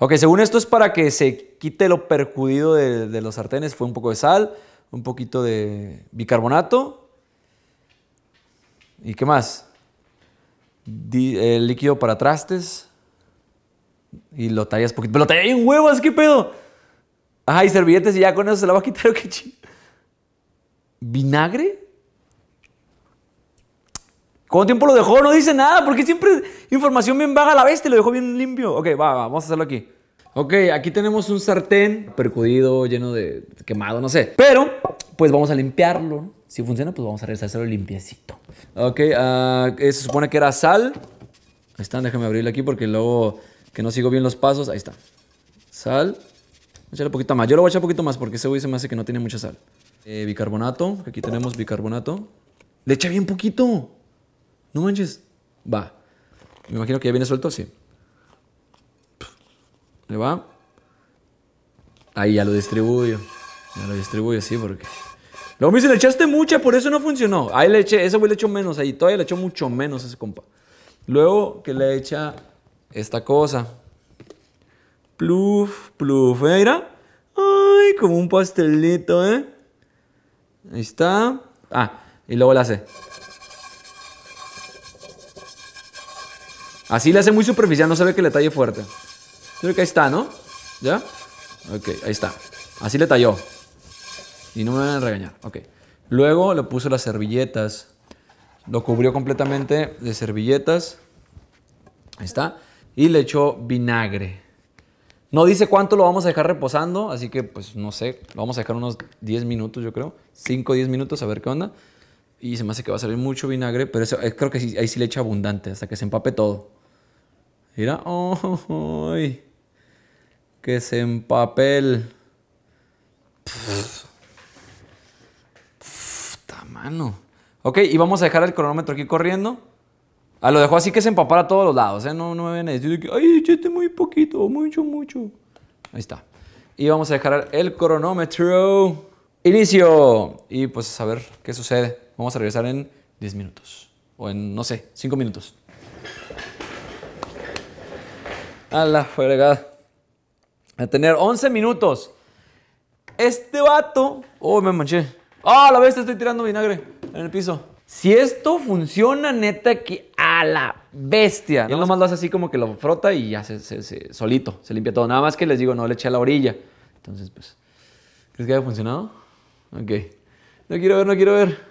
Ok, según esto es para que se quite lo percudido de, los sartenes. Fue un poco de sal, un poquito de bicarbonato. ¿Y qué más? El líquido para trastes. Y lo tallas poquito. ¡Pero lo tallé en huevos! ¿Qué pedo? Ajá, y servilletes y ya con eso se la va a quitar. ¡Qué ¿Vinagre? ¿Cuánto tiempo lo dejó? No dice nada, porque siempre información bien vaga a la bestia, lo dejó bien limpio. Ok, va, vamos a hacerlo aquí. Ok, aquí tenemos un sartén percudido, lleno de quemado, no sé. Pero, pues vamos a limpiarlo. Si funciona, pues vamos a hacerlo limpiecito. Ok, ah, eh, se supone que era sal. Ahí están, déjame abrirlo aquí porque luego que no sigo bien los pasos. Ahí está. Sal. Voy a poquito más. Yo lo voy a echar un poquito más porque ese güey se me hace que no tiene mucha sal. Eh, bicarbonato. Aquí tenemos bicarbonato. Le echa bien poquito. No manches. Va. Me imagino que ya viene suelto sí. Le va. Ahí ya lo distribuyo. Ya lo distribuyo así porque. Luego me dice, le echaste mucha, por eso no funcionó. Ahí le eché, ese güey le echó menos ahí. Todavía le echó mucho menos ese compa. Luego que le echa esta cosa. Pluf, pluf. ¿eh? Mira. Ay, como un pastelito, ¿eh? Ahí está. Ah, y luego la hace. Así le hace muy superficial, no sabe que le talle fuerte. Creo que ahí está, ¿no? ¿Ya? Ok, ahí está. Así le talló. Y no me van a regañar. Ok. Luego le puso las servilletas. Lo cubrió completamente de servilletas. Ahí está. Y le echó vinagre. No dice cuánto lo vamos a dejar reposando, así que pues no sé, lo vamos a dejar unos 10 minutos yo creo, 5 o 10 minutos a ver qué onda. Y se me hace que va a salir mucho vinagre, pero eso, eh, creo que ahí sí le echa abundante hasta que se empape todo. Mira, oh, que se empapel. Pff. mano. Ok, y vamos a dejar el cronómetro aquí corriendo. Ah, lo dejó así que se empapara a todos los lados, ¿eh? No, me ven a ay, muy poquito, mucho, mucho. Ahí está. Y vamos a dejar el cronómetro. Inicio. Y pues a ver qué sucede. Vamos a regresar en 10 minutos. O en, no sé, 5 minutos. A la fregada. A tener 11 minutos. Este vato. Oh, me manché. Ah, la bestia! estoy tirando vinagre en el piso. Si esto funciona, neta, que a la bestia. Y él nomás lo hace así como que lo frota y ya se, solito, se limpia todo. Nada más que les digo, no le eché a la orilla. Entonces, pues, ¿crees que haya funcionado? Ok. No quiero ver, no quiero ver.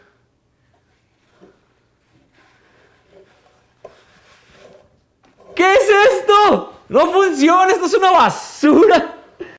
esto? No funciona, esto es una basura.